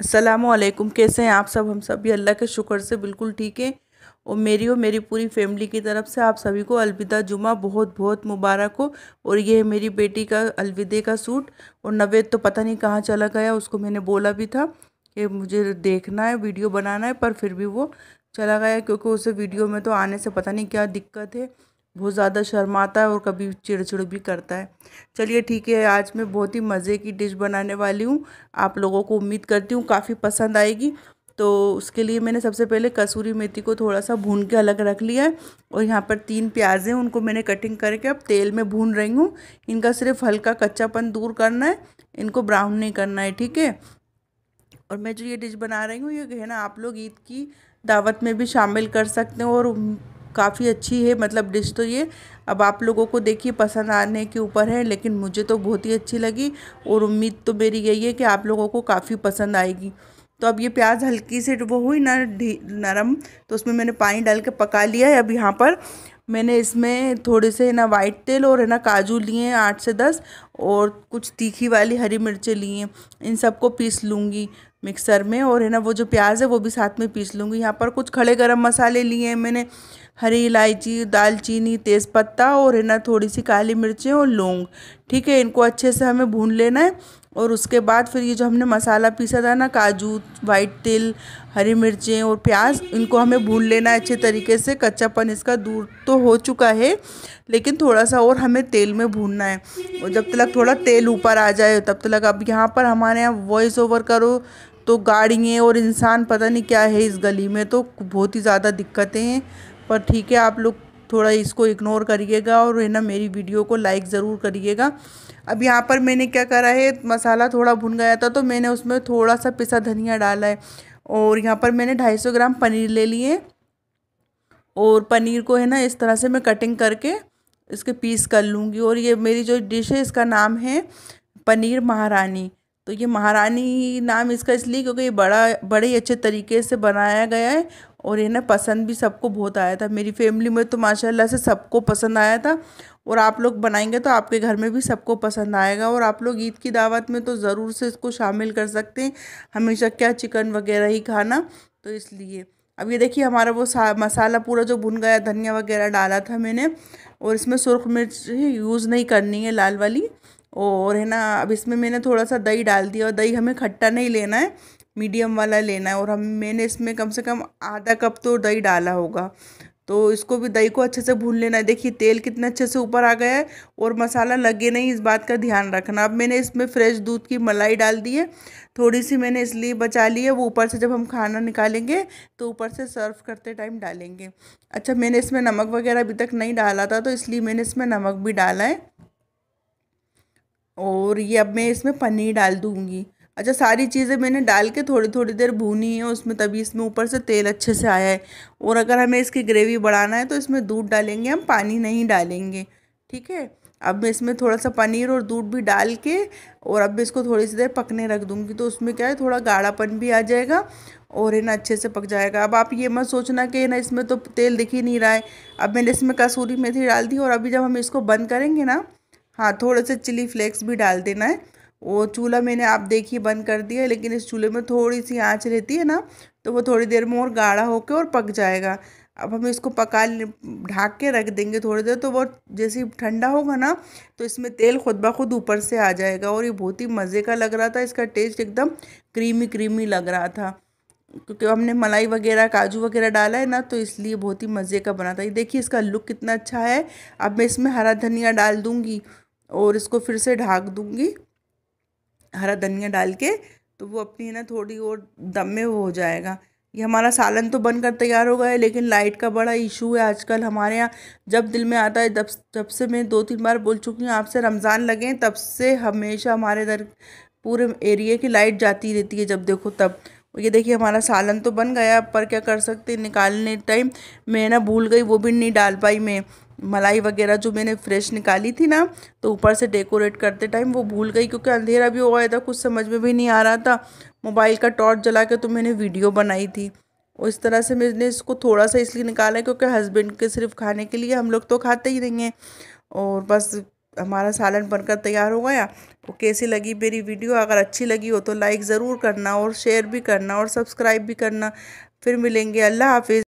असलकुम कैसे हैं आप सब हम सब भी अल्लाह के शुक्र से बिल्कुल ठीक हैं और मेरी और मेरी पूरी फैमिली की तरफ से आप सभी को अलविदा जुमा बहुत बहुत मुबारक हो और ये है मेरी बेटी का अलविदे का सूट और नवेद तो पता नहीं कहाँ चला गया उसको मैंने बोला भी था कि मुझे देखना है वीडियो बनाना है पर फिर भी वो चला गया क्योंकि उसे वीडियो में तो आने से पता नहीं क्या दिक्कत है बहुत ज़्यादा शर्माता है और कभी चिड़चिड़ भी करता है चलिए ठीक है आज मैं बहुत ही मज़े की डिश बनाने वाली हूँ आप लोगों को उम्मीद करती हूँ काफ़ी पसंद आएगी तो उसके लिए मैंने सबसे पहले कसूरी मेथी को थोड़ा सा भून के अलग रख लिया है और यहाँ पर तीन प्याज हैं उनको मैंने कटिंग करके अब तेल में भून रही हूँ इनका सिर्फ हल्का कच्चापन दूर करना है इनको ब्राउन नहीं करना है ठीक है और मैं जो ये डिश बना रही हूँ ये कहना ना आप लोग ईद की दावत में भी शामिल कर सकते हैं और काफ़ी अच्छी है मतलब डिश तो ये अब आप लोगों को देखिए पसंद आने के ऊपर है लेकिन मुझे तो बहुत ही अच्छी लगी और उम्मीद तो मेरी यही है कि आप लोगों को काफ़ी पसंद आएगी तो अब ये प्याज हल्की से वो हुई ना नरम तो उसमें मैंने पानी डाल के पका लिया है अब यहाँ पर मैंने इसमें थोड़े से ना वाइट तेल और है ना काजू लिए हैं आठ से दस और कुछ तीखी वाली हरी मिर्चें लिए हैं इन सबको पीस लूँगी मिक्सर में और है ना वो जो प्याज है वो भी साथ में पीस लूँगी यहाँ पर कुछ खड़े गरम मसाले लिए हैं मैंने हरी इलायची दालचीनी तेज़पत्ता और है ना थोड़ी सी काली मिर्चें और लौंग ठीक है इनको अच्छे से हमें भून लेना है और उसके बाद फिर ये जो हमने मसाला पीसा था ना काजू वाइट तिल हरी मिर्चें और प्याज इनको हमें भून लेना है अच्छे तरीके से कच्चापन इसका दूर तो हो चुका है लेकिन थोड़ा सा और हमें तेल में भूनना है और जब तक थोड़ा तेल ऊपर आ जाए तब तक अब यहाँ पर हमारे यहाँ वॉइस ओवर करो तो गाड़ियाँ और इंसान पता नहीं क्या है इस गली में तो बहुत ही ज़्यादा दिक्कतें हैं पर ठीक है आप लोग थोड़ा इसको इग्नोर करिएगा और है ना मेरी वीडियो को लाइक ज़रूर करिएगा अब यहाँ पर मैंने क्या करा है मसाला थोड़ा भुन गया था तो मैंने उसमें थोड़ा सा पिसा धनिया डाला है और यहाँ पर मैंने 250 ग्राम पनीर ले लिए और पनीर को है ना इस तरह से मैं कटिंग करके इसके पीस कर लूँगी और ये मेरी जो डिश है इसका नाम है पनीर महारानी तो ये महारानी नाम इसका इसलिए क्योंकि ये बड़ा बड़े ही अच्छे तरीके से बनाया गया है और ये ना पसंद भी सबको बहुत आया था मेरी फैमिली में तो माशाल्लाह से सबको पसंद आया था और आप लोग बनाएंगे तो आपके घर में भी सबको पसंद आएगा और आप लोग ईद की दावत में तो ज़रूर से इसको शामिल कर सकते हैं हमेशा क्या चिकन वगैरह ही खाना तो इसलिए अब ये देखिए हमारा वो मसाला पूरा जो भुन गया धनिया वगैरह डाला था मैंने और इसमें सुरख मिर्च यूज़ नहीं करनी है लाल वाली और है ना अब इसमें मैंने थोड़ा सा दही डाल दिया और दही हमें खट्टा नहीं लेना है मीडियम वाला लेना है और हम मैंने इसमें कम से कम आधा कप तो दही डाला होगा तो इसको भी दही को अच्छे से भून लेना है देखिए तेल कितना अच्छे से ऊपर आ गया है और मसाला लगे नहीं इस बात का ध्यान रखना अब मैंने इसमें फ्रेश दूध की मलाई डाल दी है थोड़ी सी मैंने इसलिए बचा ली है वो ऊपर से जब हम खाना निकालेंगे तो ऊपर से सर्व करते टाइम डालेंगे अच्छा मैंने इसमें नमक वगैरह अभी तक नहीं डाला था तो इसलिए मैंने इसमें नमक भी डाला है और ये अब मैं इसमें पनीर डाल दूँगी अच्छा सारी चीज़ें मैंने डाल के थोड़ी थोड़ी देर भूनी है उसमें तभी इसमें ऊपर से तेल अच्छे से आया है और अगर हमें इसकी ग्रेवी बढ़ाना है तो इसमें दूध डालेंगे हम पानी नहीं डालेंगे ठीक है अब मैं इसमें थोड़ा सा पनीर और दूध भी डाल के और अब मैं इसको थोड़ी सी देर पकने रख दूँगी तो उसमें क्या है थोड़ा गाढ़ापन भी आ जाएगा और है ना अच्छे से पक जाएगा अब आप ये मत सोचना कि ना इसमें तो तेल दिख ही नहीं रहा है अब मैंने इसमें कसूरी मेथी डाल दी और अभी जब हम इसको बंद करेंगे ना हाँ थोड़े से चिली फ्लेक्स भी डाल देना है वो चूल्हा मैंने आप देखिए बंद कर दिया लेकिन इस चूल्हे में थोड़ी सी आँच रहती है ना तो वो थोड़ी देर में और गाढ़ा होकर और पक जाएगा अब हम इसको पका ढाक के रख देंगे थोड़ी देर तो वो जैसे ही ठंडा होगा ना तो इसमें तेल खुद ब खुद ऊपर से आ जाएगा और ये बहुत ही मज़े का लग रहा था इसका टेस्ट एकदम क्रीमी क्रीमी लग रहा था क्योंकि हमने मलाई वगैरह काजू वगैरह डाला है ना तो इसलिए बहुत ही मज़े का बना था ये देखिए इसका लुक कितना अच्छा है अब मैं इसमें हरा धनिया डाल दूँगी और इसको फिर से ढाक दूँगी हरा धनिया डाल के तो वो अपनी है ना थोड़ी और दम में वो हो जाएगा ये हमारा सालन तो बनकर तैयार हो गया है लेकिन लाइट का बड़ा इशू है आजकल हमारे यहाँ जब दिल में आता है तब जब से मैं दो तीन बार बोल चुकी हूँ आपसे रमज़ान लगे तब से हमेशा हमारे इधर पूरे एरिए की लाइट जाती रहती है जब देखो तब ये देखिए हमारा सालन तो बन गया पर क्या कर सकते निकालने टाइम मैं ना भूल गई वो भी नहीं डाल पाई मैं मलाई वगैरह जो मैंने फ्रेश निकाली थी ना तो ऊपर से डेकोरेट करते टाइम वो भूल गई क्योंकि अंधेरा भी हो गया था कुछ समझ में भी नहीं आ रहा था मोबाइल का टॉर्च जला के तो मैंने वीडियो बनाई थी और इस तरह से मैंने इसको थोड़ा सा इसलिए निकाला क्योंकि हस्बैंड के सिर्फ खाने के लिए हम लोग तो खाते ही नहीं हैं और बस हमारा सालन बनकर तैयार हो गया तो कैसी लगी मेरी वीडियो अगर अच्छी लगी हो तो लाइक ज़रूर करना और शेयर भी करना और सब्सक्राइब भी करना फिर मिलेंगे अल्लाह हाफिज़